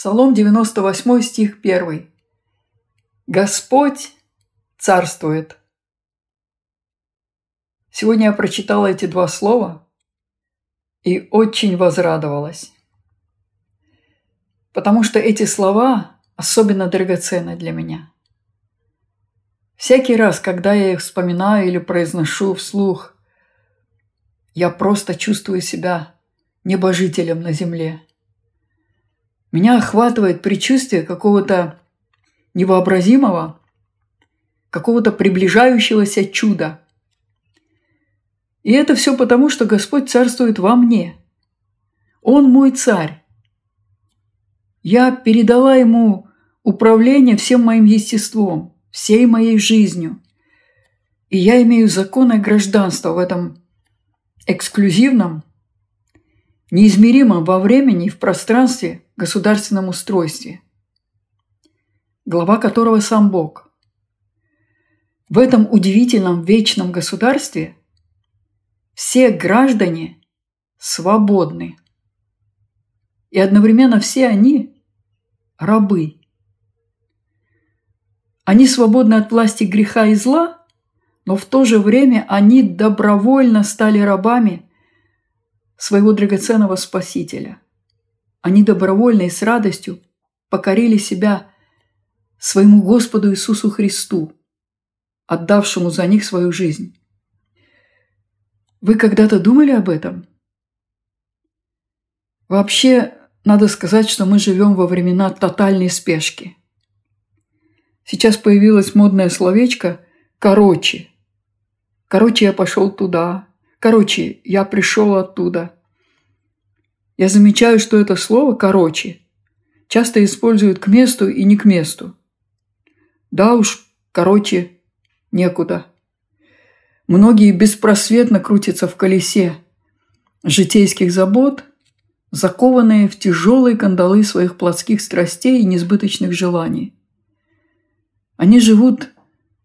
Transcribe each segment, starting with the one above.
Псалом 98 стих 1. Господь царствует. Сегодня я прочитала эти два слова и очень возрадовалась, потому что эти слова особенно драгоценны для меня. Всякий раз, когда я их вспоминаю или произношу вслух, я просто чувствую себя небожителем на земле – меня охватывает предчувствие какого-то невообразимого, какого-то приближающегося чуда. И это все потому, что Господь царствует во мне. Он мой царь. Я передала ему управление всем моим естеством, всей моей жизнью. И я имею законное гражданство в этом эксклюзивном, неизмеримо во времени и в пространстве государственном устройстве, глава которого сам Бог. В этом удивительном вечном государстве все граждане свободны, и одновременно все они – рабы. Они свободны от власти греха и зла, но в то же время они добровольно стали рабами – своего драгоценного Спасителя. Они добровольно и с радостью покорили себя своему Господу Иисусу Христу, отдавшему за них свою жизнь. Вы когда-то думали об этом? Вообще, надо сказать, что мы живем во времена тотальной спешки. Сейчас появилось модное словечко «короче». Короче, я пошел туда, Короче, я пришел оттуда. Я замечаю, что это слово «короче» часто используют к месту и не к месту. Да уж, короче, некуда. Многие беспросветно крутятся в колесе житейских забот, закованные в тяжелые кандалы своих плотских страстей и несбыточных желаний. Они живут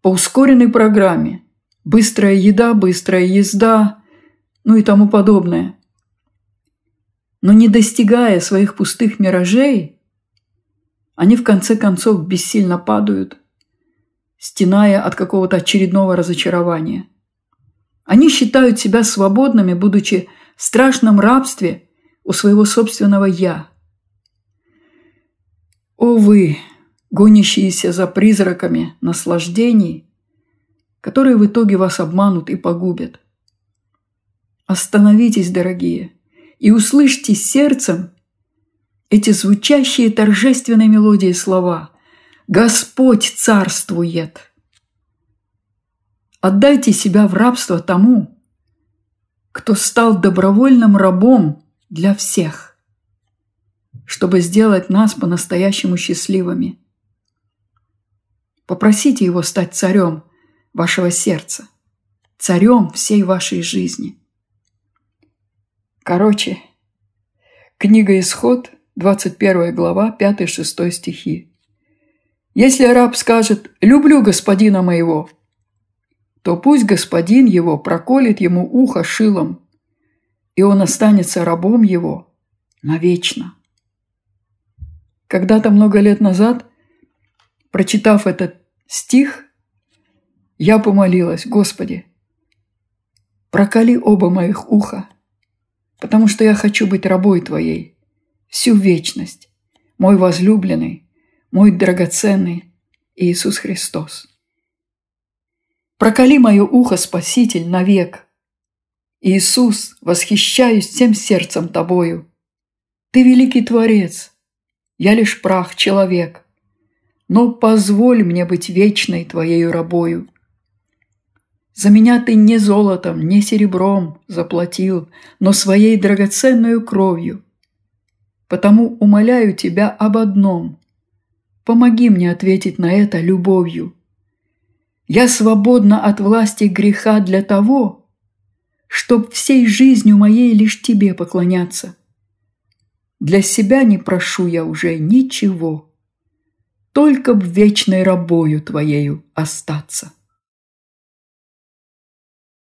по ускоренной программе. Быстрая еда, быстрая езда, ну и тому подобное. Но не достигая своих пустых миражей, они в конце концов бессильно падают, стеная от какого-то очередного разочарования. Они считают себя свободными, будучи в страшном рабстве у своего собственного «я». О вы, гонящиеся за призраками наслаждений, которые в итоге вас обманут и погубят – Остановитесь, дорогие, и услышьте сердцем эти звучащие торжественной мелодии слова «Господь царствует!» Отдайте себя в рабство тому, кто стал добровольным рабом для всех, чтобы сделать нас по-настоящему счастливыми. Попросите его стать царем вашего сердца, царем всей вашей жизни – Короче, книга «Исход», 21 глава, 5-6 стихи. Если раб скажет «люблю господина моего», то пусть господин его проколет ему ухо шилом, и он останется рабом его навечно. Когда-то много лет назад, прочитав этот стих, я помолилась, Господи, проколи оба моих уха – потому что я хочу быть рабой Твоей всю вечность, мой возлюбленный, мой драгоценный Иисус Христос. Проколи мое ухо, Спаситель, навек. Иисус, восхищаюсь всем сердцем Тобою. Ты великий Творец, я лишь прах человек, но позволь мне быть вечной Твоею рабою – за меня ты не золотом, не серебром заплатил, но своей драгоценную кровью. Потому умоляю тебя об одном. Помоги мне ответить на это любовью. Я свободна от власти греха для того, чтоб всей жизнью моей лишь тебе поклоняться. Для себя не прошу я уже ничего, только б вечной рабою твоею остаться.